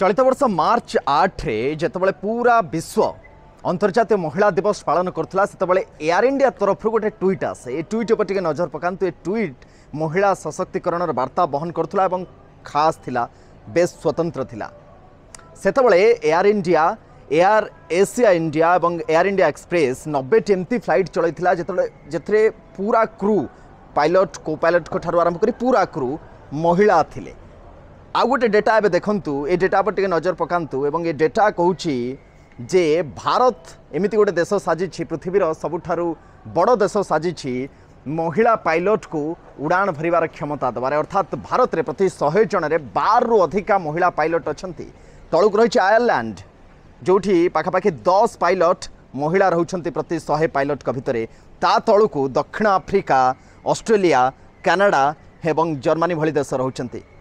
চলিত বর্ষ মার্চ আঠে যেতবে পুরা বিশ্ব অন্তর্জাতীয় মহিলা দিবস পালন করুলা সেতবে এয়ার ইন্ডিয়া তরফর গোটে ট্যুইট আসে এই ট্যুইট উপরে টিকি নজর পকাতু এ ট্যুইট মহিলা সশক্তিকরণের বার্তা বহন করুলা এবং খাস লা বেশ স্বতন্ত্র লা সেতবে Air India Air Asia India এবং এয়ার ইন্ডিয়া এক্সপ্রেস নবেটি এমতি ফ্লাইট চলাই যেতবে যেতে পুরা ক্রু পাইলট কো পাইলট ঠার আরম্ভ করে পুরা ক্রু মহিলা লে ଆଉ ଗୋଟେ ଡେଟା ଏବେ ଦେଖନ୍ତୁ ଏ ଡେଟା ଉପରେ ଟିକେ ନଜର ପକାନ୍ତୁ ଏବଂ ଏ ଡେଟା କହୁଛି ଯେ ଭାରତ ଏମିତି ଗୋଟେ ଦେଶ ସାଜିଛି ପୃଥିବୀର ସବୁଠାରୁ ବଡ଼ ଦେଶ ସାଜିଛି ମହିଳା ପାଇଲଟ୍କୁ ଉଡ଼ାଣ ଭରିବାର କ୍ଷମତା ଦେବାରେ ଅର୍ଥାତ୍ ଭାରତରେ ପ୍ରତି ଶହେ ଜଣରେ ବାରରୁ ଅଧିକା ମହିଳା ପାଇଲଟ୍ ଅଛନ୍ତି ତଳକୁ ରହିଛି ଆୟର୍ଲାଣ୍ଡ ଯେଉଁଠି ପାଖାପାଖି ଦଶ ପାଇଲଟ୍ ମହିଳା ରହୁଛନ୍ତି ପ୍ରତି ଶହେ ପାଇଲଟ୍ଙ୍କ ଭିତରେ ତା ତଳକୁ ଦକ୍ଷିଣ ଆଫ୍ରିକା ଅଷ୍ଟ୍ରେଲିଆ କାନାଡ଼ା ଏବଂ ଜର୍ମାନୀ ଭଳି ଦେଶ ରହୁଛନ୍ତି